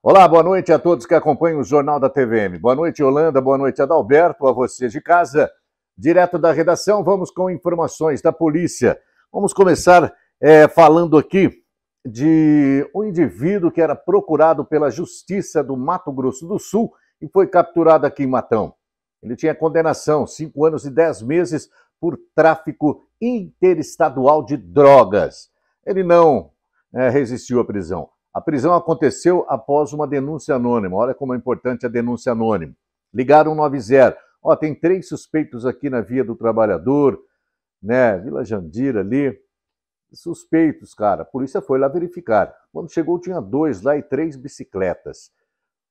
Olá, boa noite a todos que acompanham o Jornal da TVM. Boa noite, Holanda, boa noite, Adalberto, a vocês de casa. Direto da redação, vamos com informações da polícia. Vamos começar é, falando aqui de um indivíduo que era procurado pela Justiça do Mato Grosso do Sul e foi capturado aqui em Matão. Ele tinha condenação, cinco anos e dez meses, por tráfico interestadual de drogas. Ele não é, resistiu à prisão. A prisão aconteceu após uma denúncia anônima. Olha como é importante a denúncia anônima. Ligaram 90. Ó, tem três suspeitos aqui na Via do Trabalhador, né? Vila Jandira ali. Suspeitos, cara. A polícia foi lá verificar. Quando chegou, tinha dois lá e três bicicletas.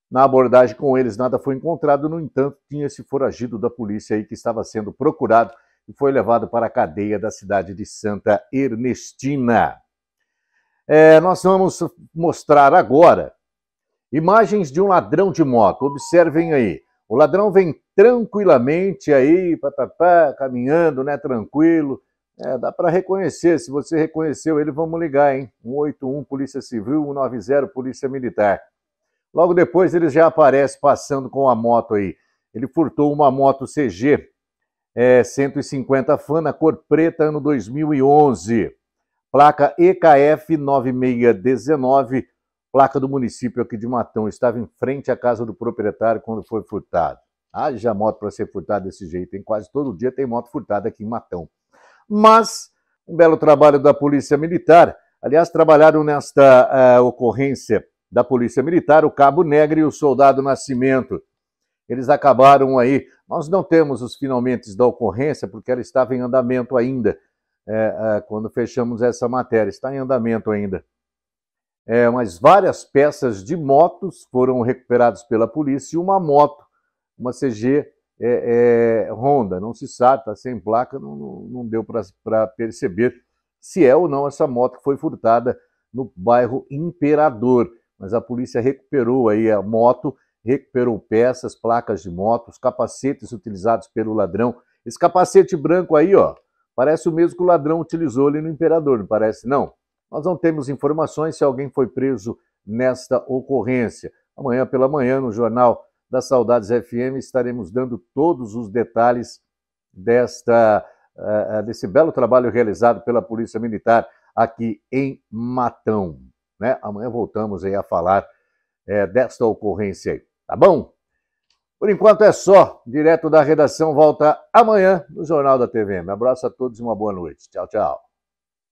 Na abordagem com eles, nada foi encontrado. No entanto, tinha esse foragido da polícia aí que estava sendo procurado e foi levado para a cadeia da cidade de Santa Ernestina. É, nós vamos mostrar agora imagens de um ladrão de moto. Observem aí. O ladrão vem tranquilamente aí, papapá, caminhando, né? Tranquilo. É, dá para reconhecer. Se você reconheceu ele, vamos ligar, hein? 181 Polícia Civil, 190 Polícia Militar. Logo depois ele já aparece passando com a moto aí. Ele furtou uma moto CG é, 150 Fana, cor preta, ano 2011 placa EKF 9619, placa do município aqui de Matão. Estava em frente à casa do proprietário quando foi furtado. Haja moto para ser furtada desse jeito, hein? Quase todo dia tem moto furtada aqui em Matão. Mas, um belo trabalho da Polícia Militar. Aliás, trabalharam nesta uh, ocorrência da Polícia Militar o Cabo Negro e o Soldado Nascimento. Eles acabaram aí. Nós não temos os finalmente da ocorrência, porque ela estava em andamento ainda. É, é, quando fechamos essa matéria. Está em andamento ainda. É, mas várias peças de motos foram recuperadas pela polícia e uma moto, uma CG é, é, Honda, não se sabe, está sem placa, não, não deu para perceber se é ou não essa moto que foi furtada no bairro Imperador. Mas a polícia recuperou aí a moto, recuperou peças, placas de motos, capacetes utilizados pelo ladrão. Esse capacete branco aí, ó, Parece o mesmo que o ladrão utilizou ali no imperador, não parece? Não. Nós não temos informações se alguém foi preso nesta ocorrência. Amanhã pela manhã, no Jornal da Saudades FM, estaremos dando todos os detalhes desta, eh, eh, desse belo trabalho realizado pela Polícia Militar aqui em Matão. Né? Amanhã voltamos aí a falar é, desta ocorrência aí. Tá bom? Por enquanto é só. Direto da redação volta amanhã no Jornal da TVM. Abraço a todos e uma boa noite. Tchau, tchau.